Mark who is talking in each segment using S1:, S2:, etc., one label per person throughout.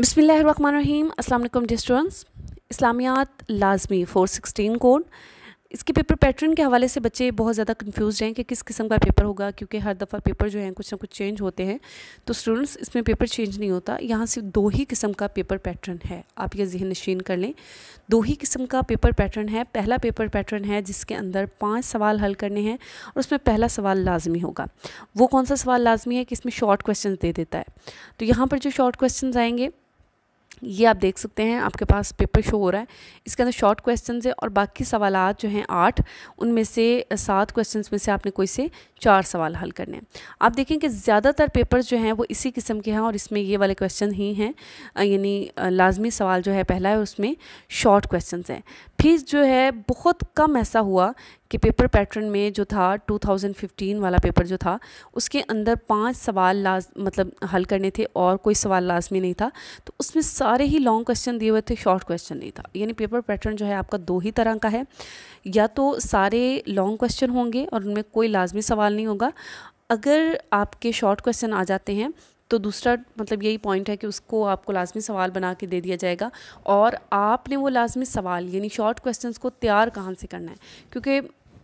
S1: बसमीम अल्लाम dear students इस्लामियात लाजमी फ़ोर सिक्सटीन कोड इसके पेपर पैटर्न के हवाले से बच्चे बहुत ज़्यादा कन्फ्यूज़ हैं कि किस किस्म का पेपर होगा क्योंकि हर दफ़ा पेपर जो है कुछ ना कुछ चेंज होते हैं तो स्टूडेंट्स इसमें पेपर चेंज नहीं होता यहाँ सिर्फ दो ही किस्म का पेपर पैटर्न है आप यह जहन नशीन कर लें दो ही किस्म का पेपर पैटर्न है पहला पेपर पैटर्न है जिसके अंदर पाँच सवाल हल करने हैं और उसमें पहला सवाल लाजमी होगा वो कौन सा सवाल लाजमी है कि इसमें शॉर्ट क्वेश्चन दे देता है तो यहाँ पर जो शॉर्ट क्वेश्चन आएँगे ये आप देख सकते हैं आपके पास पेपर शो हो रहा है इसके अंदर शॉर्ट क्वेश्चन है और बाकी सवाल जो हैं आठ उनमें से सात क्वेश्चन में से आपने कोई से चार सवाल हल करने हैं आप देखें कि ज़्यादातर पेपर्स जो हैं वो इसी किस्म के हैं और इसमें ये वाले क्वेश्चन ही हैं यानी लाजमी सवाल जो है पहला है उसमें शॉर्ट क्वेश्चन हैं फिर जो है बहुत कम ऐसा हुआ कि पेपर पैटर्न में जो था 2015 वाला पेपर जो था उसके अंदर पांच सवाल लाज मतलब हल करने थे और कोई सवाल लाजमी नहीं था तो उसमें सारे ही लॉन्ग क्वेश्चन दिए हुए थे शॉर्ट क्वेश्चन नहीं था यानी पेपर पैटर्न जो है आपका दो ही तरह का है या तो सारे लॉन्ग क्वेश्चन होंगे और उनमें कोई लाजमी सवाल नहीं होगा अगर आपके शॉर्ट क्वेश्चन आ जाते हैं तो दूसरा मतलब यही पॉइंट है कि उसको आपको लाजमी सवाल बना के दे दिया जाएगा और आपने वो लाजमी सवाल यानी शॉर्ट क्वेश्चंस को तैयार कहाँ से करना है क्योंकि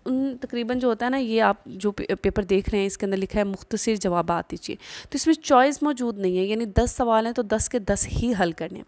S1: उन तकरीबन जो होता है ना ये आप जो पेपर देख रहे हैं इसके अंदर लिखा है मुख्तर जवाब दीजिए तो इसमें चॉइस मौजूद नहीं है यानी दस सवाल हैं तो दस के दस ही हल करने हैं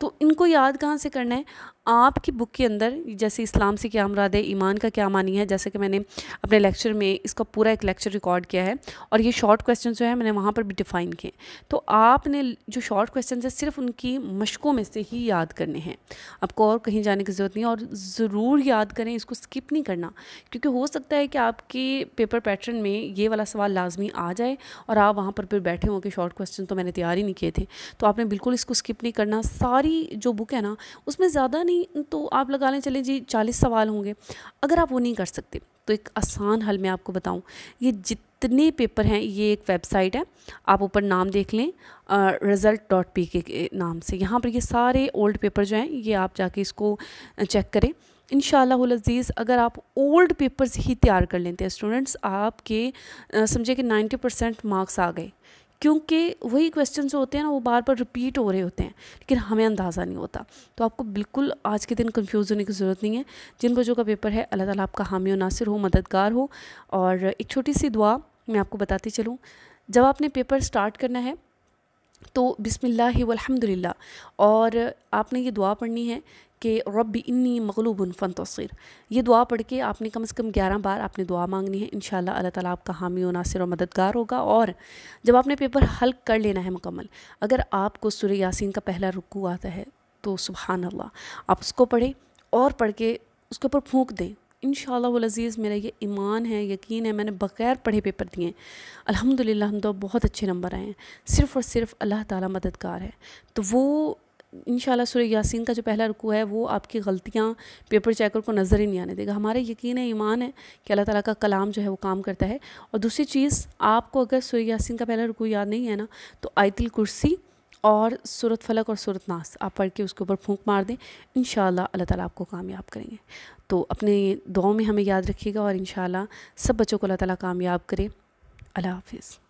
S1: तो इनको याद कहाँ से करना है आपकी बुक के अंदर जैसे इस्लाम से क्या मुराद है ईमान का क्या मानी है जैसे कि मैंने अपने लेक्चर में इसका पूरा एक लेक्चर रिकॉर्ड किया है और ये शॉर्ट क्वेश्चन जो है मैंने वहाँ पर भी डिफ़ाइन किए तो आपने जो शॉर्ट क्वेश्चन है सिर्फ उनकी मशक़ों में से ही याद करने हैं आपको और कहीं जाने की ज़रूरत नहीं है और ज़रूर याद करें इसको स्किप नहीं करना क्योंकि हो सकता है कि आपके पेपर पैटर्न में ये वाला सवाल लाजमी आ जाए और आप वहाँ पर फिर बैठे हों शॉर्ट क्वेश्चन तो मैंने तैयार ही नहीं किए थे तो आपने बिल्कुल इसको स्किप नहीं करना सारी जो बुक है ना उसमें ज़्यादा नहीं तो आप लगा लें चले जी चालीस सवाल होंगे अगर आप वो नहीं कर सकते तो एक आसान हल मैं आपको बताऊँ ये जितने पेपर हैं ये एक वेबसाइट है आप ऊपर नाम देख लें रिज़ल्ट डॉट पी के नाम से यहाँ पर ये सारे ओल्ड पेपर जो हैं ये आप जाके इसको चेक करें इन शजीज़ अगर आप ओल्ड पेपर्स ही तैयार कर लेते हैं स्टूडेंट्स आपके समझे कि 90 परसेंट मार्क्स आ गए क्योंकि वही क्वेश्चन जो होते हैं ना वो बार बार रिपीट हो रहे होते हैं लेकिन हमें अंदाज़ा नहीं होता तो आपको बिल्कुल आज के दिन कंफ्यूज होने की ज़रूरत नहीं है जिन बच्चों का पेपर है अल्लाह ताला आपका हामी और नासिर हो मददगार हो और एक छोटी सी दुआ मैं आपको बताती चलूँ जब आपने पेपर स्टार्ट करना है तो बिसमिल्ल अलहमदिल्ला और आपने ये दुआ पढ़नी है कि रब इन्नी मगलूबन फ़न तसर ये दुआ पढ़ के आपने कम से कम ग्यारह बार आपने दुआ मांगनी है इन अल्लाह ताली आपका हामी व नासिर और मददगार होगा और जब आपने पेपर हल कर लेना है मुकम्मल अगर आपको सुर यासिन का पहला रुकू आता है तो सुबहानल्ला आप उसको पढ़ें और पढ़ के उसके ऊपर फूँक दें इन शजीज़ मेरा ये ईमान है यकीन है मैंने बग़ैर पढ़े पेपर दिए हैं हम तो बहुत अच्छे नंबर आए हैं सिर्फ़ और सिर्फ अल्लाह ताला मददगार है तो वो इन सूर्य यासीन का जो पहला रुकू है वो आपकी गलतियाँ पेपर चेकर को नज़र ही नहीं आने देगा हमारा यकीन है ईमान है कि अल्लाह ताला का कलाम जो है वो काम करता है और दूसरी चीज़ आपको अगर सूर्य यासीन का पहला रुकू याद नहीं है ना तो आयतुल कुर्सी और सूरत फलक और सूरत नास आप पढ़ के उसके ऊपर फूंक मार दें इन अल्लाह ताला आपको कामयाब करेंगे तो अपने दुआओं में हमें याद रखिएगा और इन सब बच्चों को अल्लाह ताला कामयाब करे अल्लाह हाफिज़